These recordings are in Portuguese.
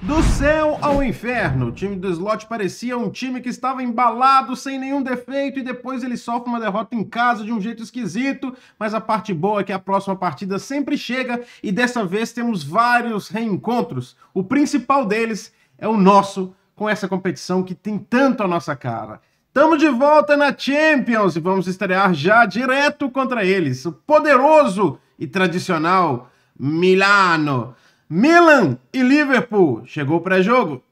Do céu ao inferno, o time do slot parecia um time que estava embalado sem nenhum defeito e depois ele sofre uma derrota em casa de um jeito esquisito, mas a parte boa é que a próxima partida sempre chega e dessa vez temos vários reencontros. O principal deles é o nosso com essa competição que tem tanto a nossa cara. Estamos de volta na Champions e vamos estrear já direto contra eles, o poderoso e tradicional Milano. Milan e Liverpool. Chegou o pré-jogo.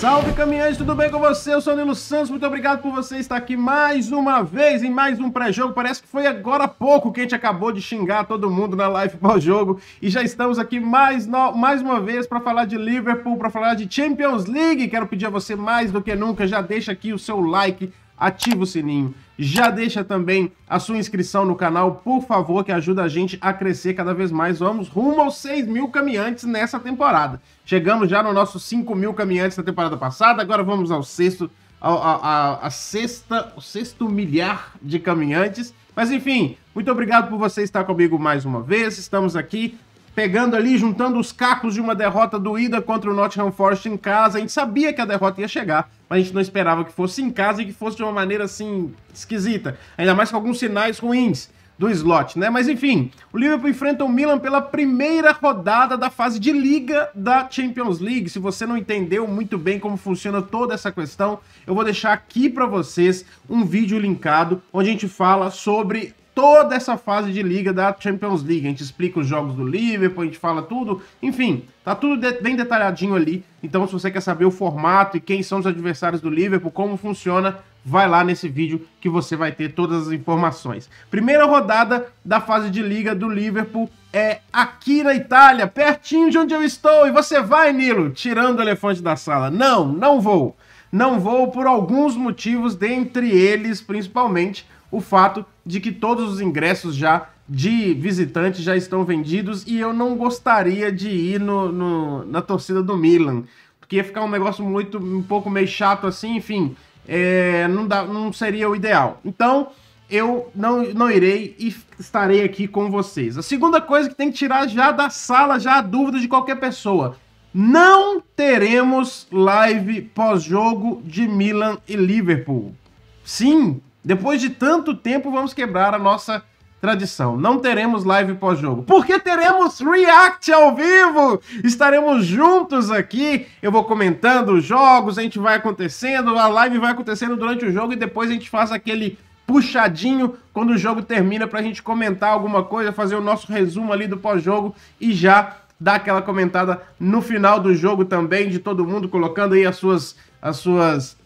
Salve caminhantes, tudo bem com você? Eu sou Nilo Santos, muito obrigado por você estar aqui mais uma vez em mais um pré-jogo. Parece que foi agora há pouco que a gente acabou de xingar todo mundo na live pós-jogo e já estamos aqui mais, no... mais uma vez para falar de Liverpool, para falar de Champions League. Quero pedir a você mais do que nunca, já deixa aqui o seu like, ativa o sininho já deixa também a sua inscrição no canal, por favor, que ajuda a gente a crescer cada vez mais. Vamos rumo aos 6 mil caminhantes nessa temporada. Chegamos já no nosso 5 mil caminhantes da temporada passada, agora vamos ao sexto, ao, a sexta, o sexto milhar de caminhantes. Mas enfim, muito obrigado por você estar comigo mais uma vez. Estamos aqui pegando ali, juntando os cacos de uma derrota doída contra o Nottingham Forest em casa. A gente sabia que a derrota ia chegar, a gente não esperava que fosse em casa e que fosse de uma maneira assim esquisita, ainda mais com alguns sinais ruins do slot, né? Mas enfim, o Liverpool enfrenta o Milan pela primeira rodada da fase de liga da Champions League. Se você não entendeu muito bem como funciona toda essa questão, eu vou deixar aqui para vocês um vídeo linkado onde a gente fala sobre toda essa fase de liga da Champions League. A gente explica os jogos do Liverpool, a gente fala tudo, enfim, tá tudo de bem detalhadinho ali. Então, se você quer saber o formato e quem são os adversários do Liverpool, como funciona, vai lá nesse vídeo que você vai ter todas as informações. Primeira rodada da fase de liga do Liverpool é aqui na Itália, pertinho de onde eu estou. E você vai, Nilo, tirando o elefante da sala. Não, não vou. Não vou por alguns motivos, dentre eles, principalmente, o fato de que todos os ingressos já de visitantes já estão vendidos e eu não gostaria de ir no, no, na torcida do Milan, porque ia ficar um negócio muito um pouco meio chato assim, enfim, é, não, dá, não seria o ideal. Então eu não, não irei e estarei aqui com vocês. A segunda coisa que tem que tirar já da sala, já a dúvida de qualquer pessoa. Não teremos live pós-jogo de Milan e Liverpool. Sim, depois de tanto tempo, vamos quebrar a nossa tradição. Não teremos live pós-jogo. Porque teremos react ao vivo! Estaremos juntos aqui. Eu vou comentando os jogos, a gente vai acontecendo, a live vai acontecendo durante o jogo e depois a gente faz aquele puxadinho quando o jogo termina pra gente comentar alguma coisa, fazer o nosso resumo ali do pós-jogo e já dar aquela comentada no final do jogo também de todo mundo colocando aí as suas as suas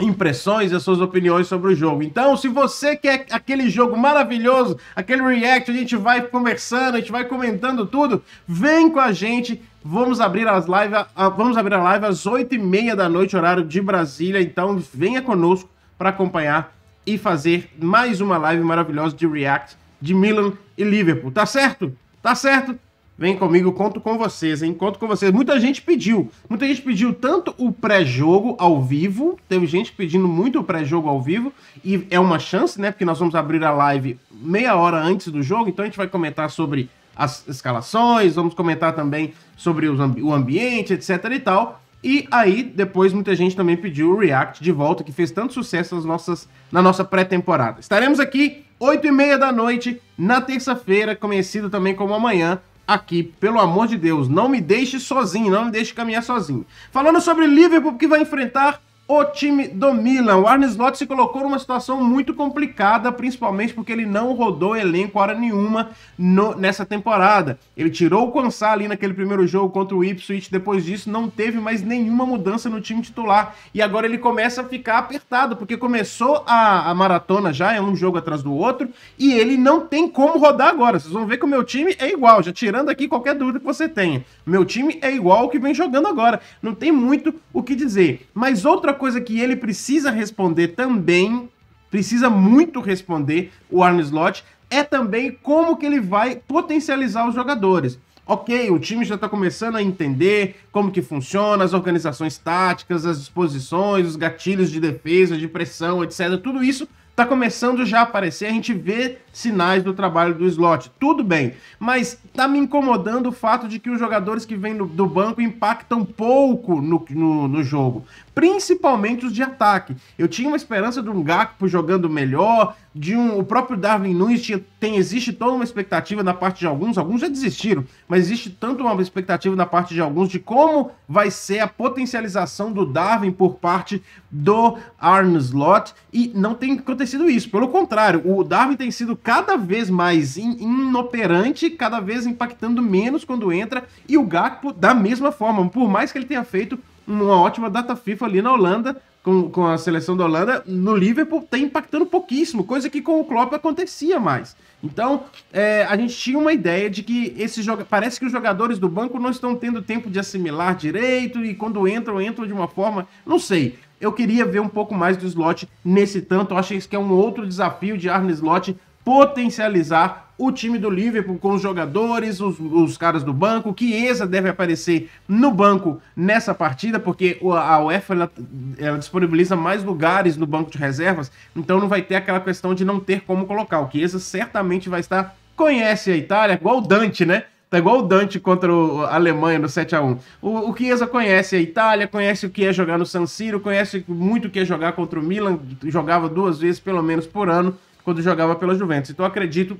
impressões e as suas opiniões sobre o jogo. Então, se você quer aquele jogo maravilhoso, aquele react, a gente vai conversando, a gente vai comentando tudo, vem com a gente. Vamos abrir as lives. vamos abrir a live às 8h30 da noite, horário de Brasília. Então, venha conosco para acompanhar e fazer mais uma live maravilhosa de react de Milan e Liverpool. Tá certo? Tá certo? Vem comigo, conto com vocês, hein? Conto com vocês. Muita gente pediu. Muita gente pediu tanto o pré-jogo ao vivo. Teve gente pedindo muito o pré-jogo ao vivo. E é uma chance, né? Porque nós vamos abrir a live meia hora antes do jogo. Então a gente vai comentar sobre as escalações, vamos comentar também sobre ambi o ambiente, etc e tal. E aí, depois, muita gente também pediu o React de volta, que fez tanto sucesso nas nossas, na nossa pré-temporada. Estaremos aqui 8 e meia da noite, na terça-feira, conhecido também como amanhã, aqui, pelo amor de Deus, não me deixe sozinho, não me deixe caminhar sozinho. Falando sobre Liverpool que vai enfrentar o time do Milan. O Arne Slot se colocou numa situação muito complicada, principalmente porque ele não rodou elenco hora nenhuma no, nessa temporada. Ele tirou o Consá ali naquele primeiro jogo contra o Ipswich, depois disso não teve mais nenhuma mudança no time titular. E agora ele começa a ficar apertado, porque começou a, a maratona já, é um jogo atrás do outro, e ele não tem como rodar agora. Vocês vão ver que o meu time é igual, já tirando aqui qualquer dúvida que você tenha. Meu time é igual ao que vem jogando agora. Não tem muito o que dizer. Mas outra coisa que ele precisa responder também, precisa muito responder o Arne Slot, é também como que ele vai potencializar os jogadores. Ok, o time já está começando a entender como que funciona, as organizações táticas, as disposições, os gatilhos de defesa, de pressão, etc. Tudo isso está começando já a aparecer, a gente vê sinais do trabalho do slot. Tudo bem, mas está me incomodando o fato de que os jogadores que vêm do, banco impactam pouco no, no, no jogo principalmente os de ataque. Eu tinha uma esperança do um Gakpo jogando melhor, de um, o próprio Darwin Nunes tinha, tem existe toda uma expectativa na parte de alguns, alguns já desistiram, mas existe tanto uma expectativa na parte de alguns de como vai ser a potencialização do Darwin por parte do Arne Slot e não tem acontecido isso. Pelo contrário, o Darwin tem sido cada vez mais in, inoperante, cada vez impactando menos quando entra e o Gakpo da mesma forma, por mais que ele tenha feito uma ótima data FIFA ali na Holanda, com, com a seleção da Holanda, no Liverpool tá impactando pouquíssimo, coisa que com o Klopp acontecia mais. Então, é, a gente tinha uma ideia de que esse joga... parece que os jogadores do banco não estão tendo tempo de assimilar direito e quando entram, entram de uma forma, não sei. Eu queria ver um pouco mais do slot nesse tanto, eu acho que é um outro desafio de Arne Slot potencializar o time do Liverpool com os jogadores, os, os caras do banco. Chiesa deve aparecer no banco nessa partida, porque a UEFA ela, ela, disponibiliza mais lugares no banco de reservas, então não vai ter aquela questão de não ter como colocar. O Chiesa certamente vai estar. Conhece a Itália, igual o Dante, né? Tá igual o Dante contra a Alemanha no 7x1. O, o Chiesa conhece a Itália, conhece o que é jogar no San Siro, conhece muito o que é jogar contra o Milan, jogava duas vezes pelo menos por ano quando jogava pela Juventus. Então acredito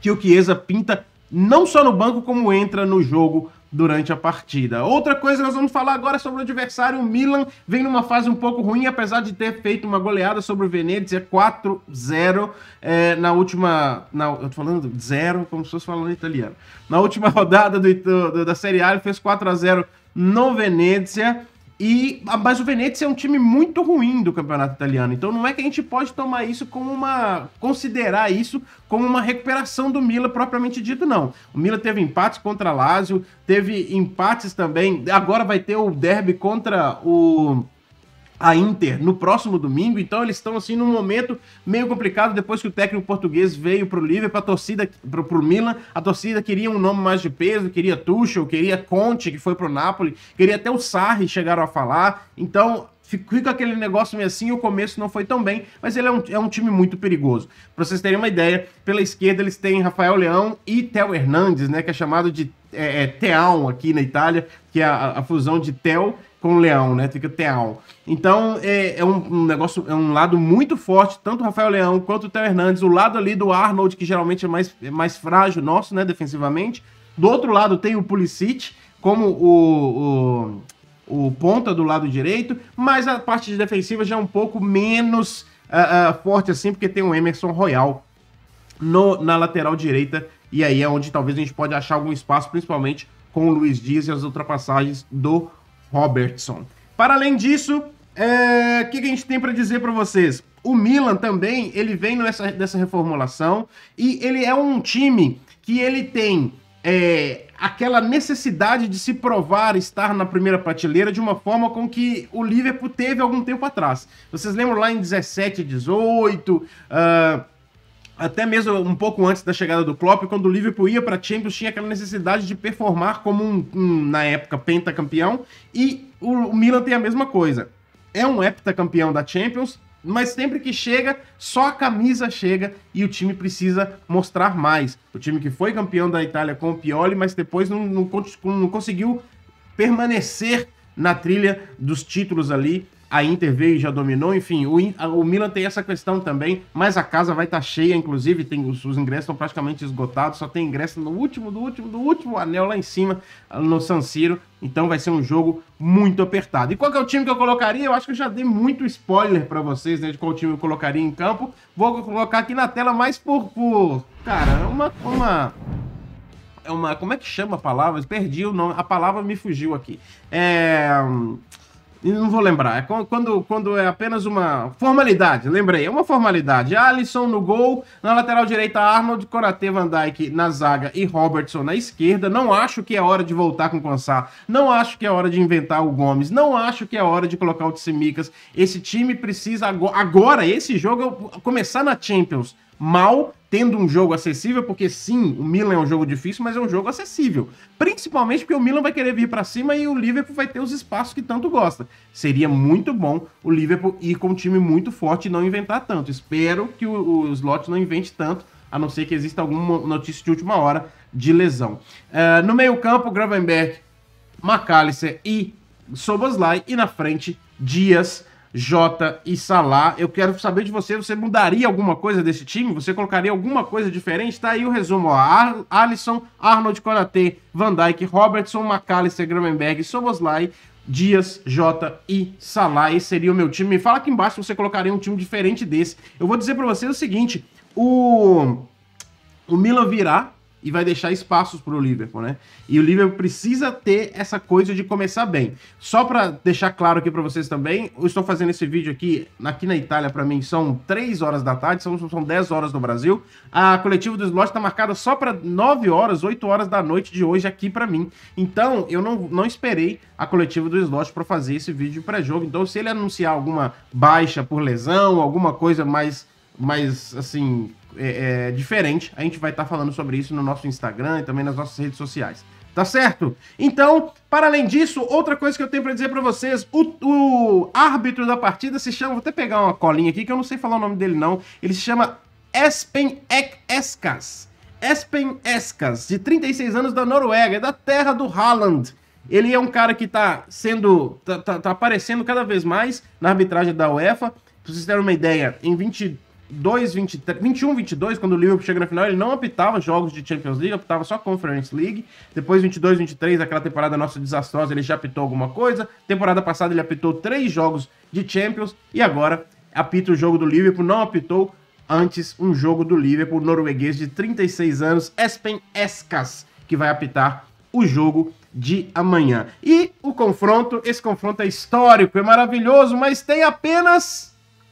que o Chiesa pinta não só no banco, como entra no jogo durante a partida. Outra coisa nós vamos falar agora sobre o adversário, o Milan vem numa fase um pouco ruim, apesar de ter feito uma goleada sobre o Venezia 4-0 é, na última, na, eu tô falando zero como se fosse falando italiano, na última rodada do, do, da Serie A ele fez 4-0 no Venezia, e, mas o Venezia é um time muito ruim do campeonato italiano. Então não é que a gente pode tomar isso como uma. considerar isso como uma recuperação do Milan propriamente dito, não. O Milan teve empates contra Lazio, teve empates também. Agora vai ter o derby contra o a Inter no próximo domingo. Então eles estão assim num momento meio complicado depois que o técnico português veio para pro Liverpool, a torcida para o Milan, a torcida queria um nome mais de peso, queria Tuchel, queria Conte que foi para o Napoli, queria até o Sarri chegaram a falar. Então fica aquele negócio meio assim, o começo não foi tão bem, mas ele é um, é um time muito perigoso. Para vocês terem uma ideia, pela esquerda eles têm Rafael Leão e Theo Hernandes, né, que é chamado de é, é Teão aqui na Itália, que é a, a fusão de Theo com o Leão, né? Fica Teão. Então é, é um, um, negócio, é um lado muito forte, tanto o Rafael Leão quanto o Theo Hernandes. O lado ali do Arnold, que geralmente é mais, é mais frágil nosso, né, defensivamente. Do outro lado tem o Pulisic, como o, o, o ponta do lado direito, mas a parte de defensiva já é um pouco menos uh, uh, forte assim, porque tem o Emerson Royal no, na lateral direita, e aí é onde talvez a gente pode achar algum espaço, principalmente com o Luiz Dias e as ultrapassagens do Robertson. Para além disso, é, o é... que, que a gente tem para dizer para vocês? O Milan também, ele vem nessa, dessa reformulação e ele é um time que ele tem é, aquela necessidade de se provar estar na primeira prateleira de uma forma com que o Liverpool teve algum tempo atrás. Vocês lembram lá em 17, 18, uh, até mesmo um pouco antes da chegada do Klopp, quando o Liverpool ia para Champions, tinha aquela necessidade de performar como um, um na época, pentacampeão, e o, o Milan tem a mesma coisa. É um heptacampeão da Champions, mas sempre que chega, só a camisa chega e o time precisa mostrar mais. O time que foi campeão da Itália com o Pioli, mas depois não, não, não conseguiu permanecer na trilha dos títulos ali a Inter veio e já dominou, enfim, o, o Milan tem essa questão também, mas a casa vai estar tá cheia, inclusive, tem, os, os, ingressos estão praticamente esgotados, só tem ingresso no último, do último, do último anel lá em cima, no San Siro, então vai ser um jogo muito apertado. E qual que é o time que eu colocaria? Eu acho que eu já dei muito spoiler para vocês, né, de qual time eu colocaria em campo, vou colocar aqui na tela mais por, por cara, uma... uma é uma. Como é que chama a palavra? Perdi o nome. A palavra me fugiu aqui. É não vou lembrar. É quando, quando é apenas uma formalidade, lembrei, é uma formalidade. Alisson no gol, na lateral direita Arnold, Coratê, Van Dijk na zaga e Robertson na esquerda. Não acho que é hora de voltar com o Consá. Não acho que é hora de inventar o Gomes. Não acho que é hora de colocar o Tsimikas. Esse time precisa agora, agora esse jogo começar na Champions mal, tendo um jogo acessível, porque sim, o Milan é um jogo difícil, mas é um jogo acessível. Principalmente porque o Milan vai querer vir para cima e o Liverpool vai ter os espaços que tanto gosta. Seria muito bom o Liverpool ir com um time muito forte e não inventar tanto. Espero que o, o Slot não invente tanto, a não ser que exista alguma notícia de última hora de lesão. Uh, no meio-campo, Gravenberg, McAllister e Soboslai, e na frente, Dias, Jota e Salah. Eu quero saber de você, você mudaria alguma coisa desse time? Você colocaria alguma coisa diferente? Tá aí o resumo, ó. Ar Alisson, Arnold, Konaté, Van Dijk, Robertson, McAllister, Gravenberg, Soboslai, Dias, Jota e Salah. Esse seria o meu time. Me fala aqui embaixo se você colocaria um time diferente desse. Eu vou dizer para você o seguinte, o... O Milan virá e vai deixar espaços para o Liverpool, né? E o Liverpool precisa ter essa coisa de começar bem. Só para deixar claro aqui para vocês também, eu estou fazendo esse vídeo aqui, aqui na Itália, para mim são 3 horas da tarde, são, são 10 horas no Brasil. A coletiva do slot está marcada só para 9 horas, 8 horas da noite de hoje aqui para mim. Então, eu não, não esperei a coletiva do slot para fazer esse vídeo pré-jogo. Então, se ele anunciar alguma baixa por lesão, alguma coisa mais mais assim é, é, diferente. A gente vai estar tá falando sobre isso no nosso Instagram e também nas nossas redes sociais. Tá certo? Então, para além disso, outra coisa que eu tenho para dizer para vocês, o, o, árbitro da partida se chama, vou até pegar uma colinha aqui que eu não sei falar o nome dele não, ele se chama Espen Ek Eskas. Espen Eskas, de 36 anos da Noruega, é da terra do Haaland. Ele é um cara que tá sendo tá, tá, tá aparecendo cada vez mais na arbitragem da UEFA. Pra vocês terem uma ideia, em 20 22, 23, 21, 22, quando o Liverpool chega na final, ele não apitava jogos de Champions League, apitava só Conference League. Depois, 22, 23, aquela temporada nossa desastrosa, ele já apitou alguma coisa. Temporada passada, ele apitou três jogos de Champions. E agora, apita o jogo do Liverpool, não apitou antes um jogo do Liverpool, norueguês de 36 anos, Espen Eskas, que vai apitar o jogo de amanhã. E o confronto, esse confronto é histórico, é maravilhoso, mas tem apenas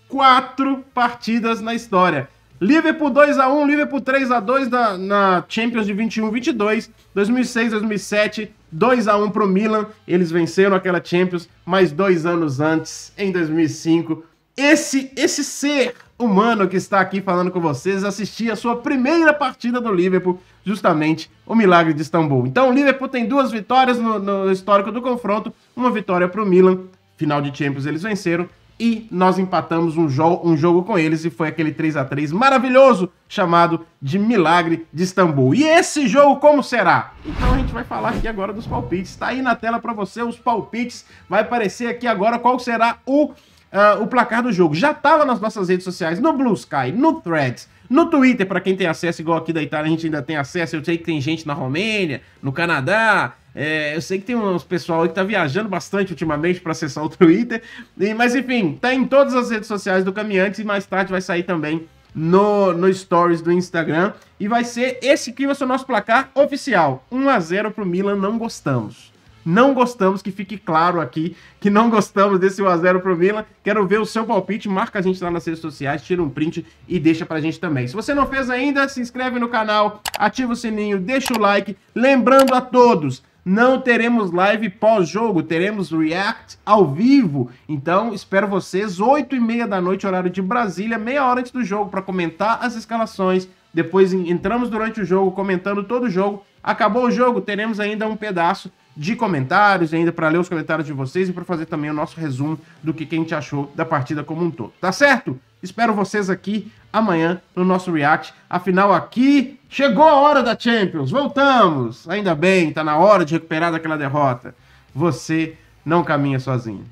quatro partidas na história. Liverpool 2x1, Liverpool 3x2 na, na, Champions de 21-22, 2006-2007, 2x1 pro Milan, eles venceram aquela Champions, mas dois anos antes, em 2005. Esse, esse ser humano que está aqui falando com vocês assistia a sua primeira partida do Liverpool, justamente o milagre de Istambul. Então o Liverpool tem duas vitórias no, no histórico do confronto, uma vitória pro Milan, final de Champions eles venceram, e nós empatamos um jogo, um jogo com eles e foi aquele 3 a 3 maravilhoso chamado de Milagre de Istambul. E esse jogo como será? Então a gente vai falar aqui agora dos palpites. Está aí na tela para você os palpites. Vai aparecer aqui agora qual será o Uh, o placar do jogo. Já estava nas nossas redes sociais, no Blue Sky, no Threads, no Twitter, para quem tem acesso, igual aqui da Itália, a gente ainda tem acesso. Eu sei que tem gente na Romênia, no Canadá, é, eu sei que tem uns pessoal aí que tá viajando bastante ultimamente para acessar o Twitter. E, mas enfim, tá em todas as redes sociais do Caminhantes e mais tarde vai sair também no, no Stories do Instagram. E vai ser esse que vai ser o nosso placar oficial. 1 a 0 pro Milan, não gostamos. Não gostamos, que fique claro aqui que não gostamos desse 1x0 pro Milan. Quero ver o seu palpite, marca a gente lá nas redes sociais, tira um print e deixa pra gente também. Se você não fez ainda, se inscreve no canal, ativa o sininho, deixa o like. Lembrando a todos, não teremos live pós-jogo, teremos react ao vivo. Então, espero vocês 8 e meia da noite, horário de Brasília, meia hora antes do jogo, para comentar as escalações. Depois entramos durante o jogo, comentando todo o jogo. Acabou o jogo, teremos ainda um pedaço de comentários, ainda para ler os comentários de vocês e para fazer também o nosso resumo do que, que a gente achou da partida como um todo. Tá certo? Espero vocês aqui amanhã no nosso react. Afinal, aqui chegou a hora da Champions. Voltamos! Ainda bem, tá na hora de recuperar daquela derrota. Você não caminha sozinho.